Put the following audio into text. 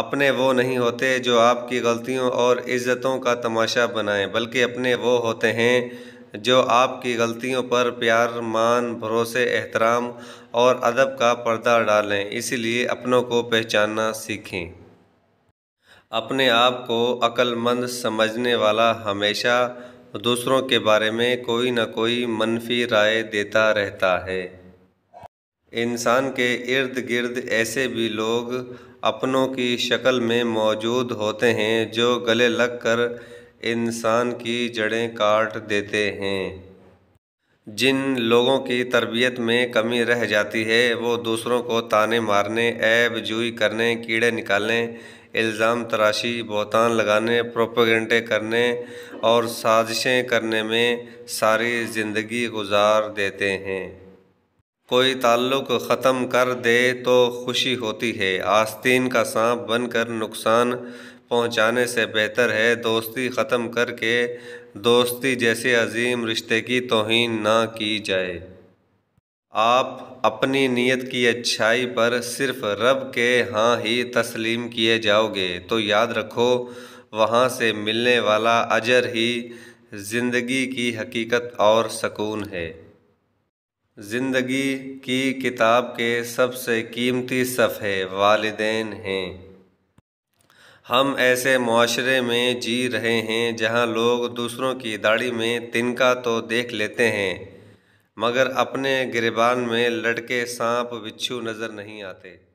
अपने वो नहीं होते जो आपकी गलतियों और इज़्ज़तों का तमाशा बनाएं बल्कि अपने वो होते हैं जो आपकी गलतियों पर प्यार मान भरोसे एहतराम और अदब का पर्दा डालें इसीलिए अपनों को पहचानना सीखें अपने आप को अक्लमंद समझने वाला हमेशा दूसरों के बारे में कोई ना कोई मनफी राय देता रहता है इंसान के इर्द गिर्द ऐसे भी लोग अपनों की शक्ल में मौजूद होते हैं जो गले लग कर इंसान की जड़ें काट देते हैं जिन लोगों की तरबियत में कमी रह जाती है वो दूसरों को ताने मारने ऐब जुई करने कीड़े निकालने इल्ज़ाम तराशी बोतान लगाने प्रोपेगेंडे करने और साजिशें करने में सारी ज़िंदगी गुजार देते हैं कोई ताल्लुक़ ख़त्म कर दे तो खुशी होती है आस्तीन का सांप बनकर नुकसान पहुंचाने से बेहतर है दोस्ती ख़त्म करके दोस्ती जैसे अजीम रिश्ते की तोहन ना की जाए आप अपनी नीयत की अच्छाई पर सिर्फ रब के हाँ ही तस्लीम किए जाओगे तो याद रखो वहाँ से मिलने वाला अजर ही ज़िंदगी की हकीकत और सकून है ज़िंदगी की किताब के सबसे कीमती सफ़े वालदेन हैं हम ऐसे माशरे में जी रहे हैं जहां लोग दूसरों की दाढ़ी में तिनका तो देख लेते हैं मगर अपने गिरबान में लड़के सांप बिच्छू नज़र नहीं आते